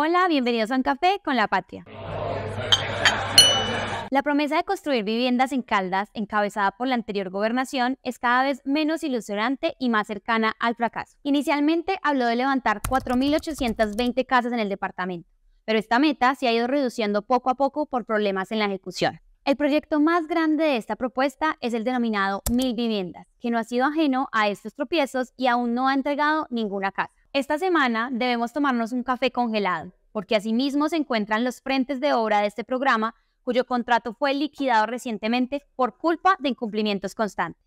Hola, bienvenidos a un café con la patria. La promesa de construir viviendas en Caldas, encabezada por la anterior gobernación, es cada vez menos ilusionante y más cercana al fracaso. Inicialmente habló de levantar 4.820 casas en el departamento, pero esta meta se ha ido reduciendo poco a poco por problemas en la ejecución. El proyecto más grande de esta propuesta es el denominado Mil Viviendas, que no ha sido ajeno a estos tropiezos y aún no ha entregado ninguna casa. Esta semana debemos tomarnos un café congelado, porque asimismo se encuentran los frentes de obra de este programa, cuyo contrato fue liquidado recientemente por culpa de incumplimientos constantes.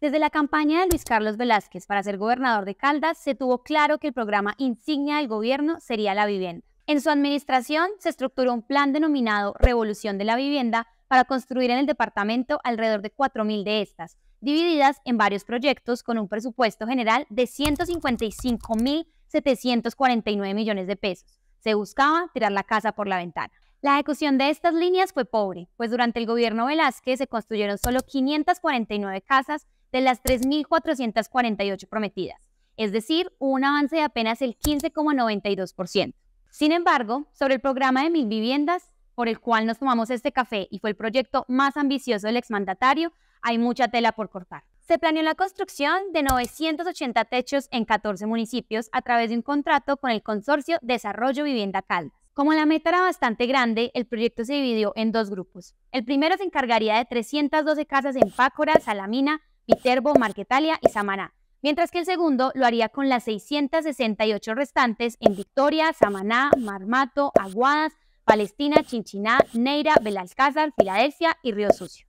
Desde la campaña de Luis Carlos Velázquez para ser gobernador de Caldas, se tuvo claro que el programa insignia del gobierno sería la vivienda. En su administración se estructuró un plan denominado Revolución de la Vivienda, para construir en el departamento alrededor de 4.000 de estas, divididas en varios proyectos con un presupuesto general de 155.749 millones de pesos. Se buscaba tirar la casa por la ventana. La ejecución de estas líneas fue pobre, pues durante el gobierno Velázquez se construyeron solo 549 casas de las 3.448 prometidas, es decir, un avance de apenas el 15,92%. Sin embargo, sobre el programa de mil viviendas, por el cual nos tomamos este café y fue el proyecto más ambicioso del exmandatario, hay mucha tela por cortar. Se planeó la construcción de 980 techos en 14 municipios a través de un contrato con el Consorcio Desarrollo Vivienda Caldas. Como la meta era bastante grande, el proyecto se dividió en dos grupos. El primero se encargaría de 312 casas en Pácora, Salamina, Viterbo, Marquetalia y Samaná, mientras que el segundo lo haría con las 668 restantes en Victoria, Samaná, Marmato, Aguadas, Palestina, Chinchiná, Neira, Belalcázar, Filadelfia y Río Sucio.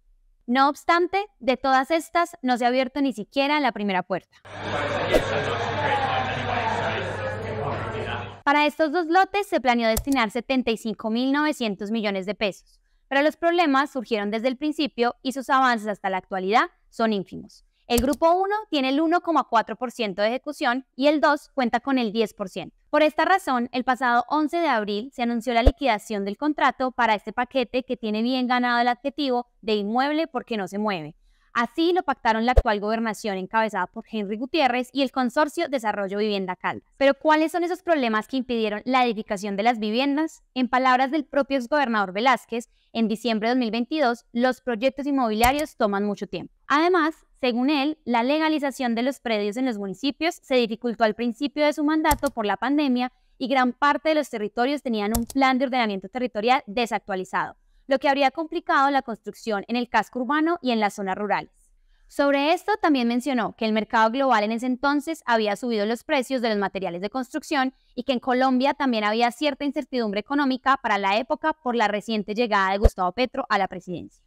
No obstante, de todas estas no se ha abierto ni siquiera la primera puerta. Para estos dos lotes se planeó destinar 75.900 millones de pesos, pero los problemas surgieron desde el principio y sus avances hasta la actualidad son ínfimos. El grupo 1 tiene el 1,4% de ejecución y el 2 cuenta con el 10%. Por esta razón, el pasado 11 de abril se anunció la liquidación del contrato para este paquete que tiene bien ganado el adjetivo de inmueble porque no se mueve. Así lo pactaron la actual gobernación encabezada por Henry Gutiérrez y el consorcio Desarrollo Vivienda Caldas. Pero ¿cuáles son esos problemas que impidieron la edificación de las viviendas? En palabras del propio gobernador Velázquez, en diciembre de 2022, los proyectos inmobiliarios toman mucho tiempo. Además, según él, la legalización de los predios en los municipios se dificultó al principio de su mandato por la pandemia y gran parte de los territorios tenían un plan de ordenamiento territorial desactualizado, lo que habría complicado la construcción en el casco urbano y en las zonas rurales. Sobre esto también mencionó que el mercado global en ese entonces había subido los precios de los materiales de construcción y que en Colombia también había cierta incertidumbre económica para la época por la reciente llegada de Gustavo Petro a la presidencia.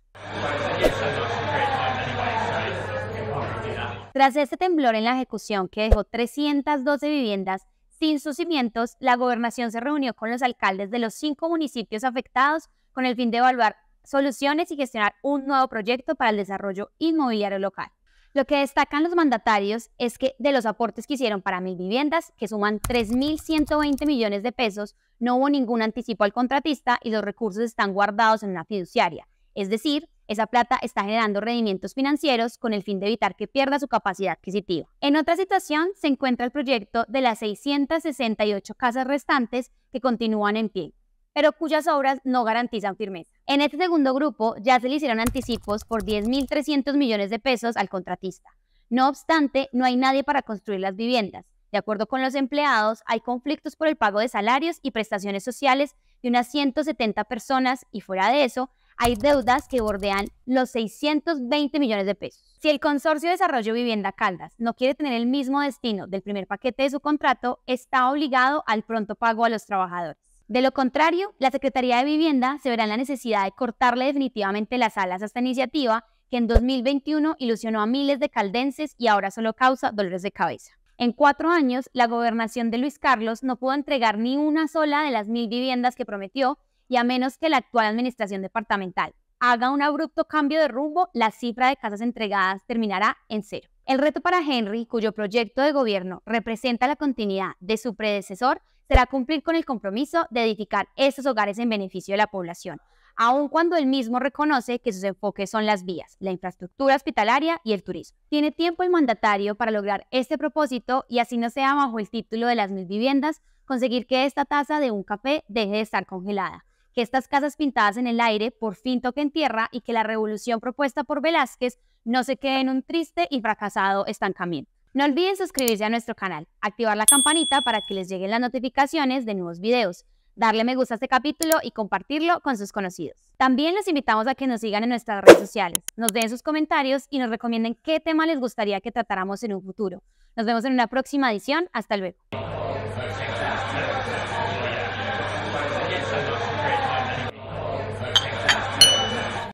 Tras este temblor en la ejecución que dejó 312 viviendas sin sus cimientos, la gobernación se reunió con los alcaldes de los cinco municipios afectados con el fin de evaluar soluciones y gestionar un nuevo proyecto para el desarrollo inmobiliario local. Lo que destacan los mandatarios es que de los aportes que hicieron para mil viviendas, que suman 3.120 millones de pesos, no hubo ningún anticipo al contratista y los recursos están guardados en una fiduciaria, es decir, esa plata está generando rendimientos financieros con el fin de evitar que pierda su capacidad adquisitiva. En otra situación se encuentra el proyecto de las 668 casas restantes que continúan en pie, pero cuyas obras no garantizan firmeza. En este segundo grupo ya se le hicieron anticipos por 10.300 millones de pesos al contratista. No obstante, no hay nadie para construir las viviendas. De acuerdo con los empleados, hay conflictos por el pago de salarios y prestaciones sociales de unas 170 personas y fuera de eso, hay deudas que bordean los 620 millones de pesos. Si el Consorcio de Desarrollo Vivienda Caldas no quiere tener el mismo destino del primer paquete de su contrato, está obligado al pronto pago a los trabajadores. De lo contrario, la Secretaría de Vivienda se verá en la necesidad de cortarle definitivamente las alas a esta iniciativa que en 2021 ilusionó a miles de caldenses y ahora solo causa dolores de cabeza. En cuatro años, la gobernación de Luis Carlos no pudo entregar ni una sola de las mil viviendas que prometió y a menos que la actual administración departamental haga un abrupto cambio de rumbo, la cifra de casas entregadas terminará en cero. El reto para Henry, cuyo proyecto de gobierno representa la continuidad de su predecesor, será cumplir con el compromiso de edificar esos hogares en beneficio de la población, aun cuando él mismo reconoce que sus enfoques son las vías, la infraestructura hospitalaria y el turismo. Tiene tiempo el mandatario para lograr este propósito y así no sea bajo el título de las mil viviendas, conseguir que esta tasa de un café deje de estar congelada que estas casas pintadas en el aire por fin toquen tierra y que la revolución propuesta por Velázquez no se quede en un triste y fracasado estancamiento. No olviden suscribirse a nuestro canal, activar la campanita para que les lleguen las notificaciones de nuevos videos, darle me gusta a este capítulo y compartirlo con sus conocidos. También los invitamos a que nos sigan en nuestras redes sociales, nos den sus comentarios y nos recomienden qué tema les gustaría que tratáramos en un futuro. Nos vemos en una próxima edición. Hasta luego.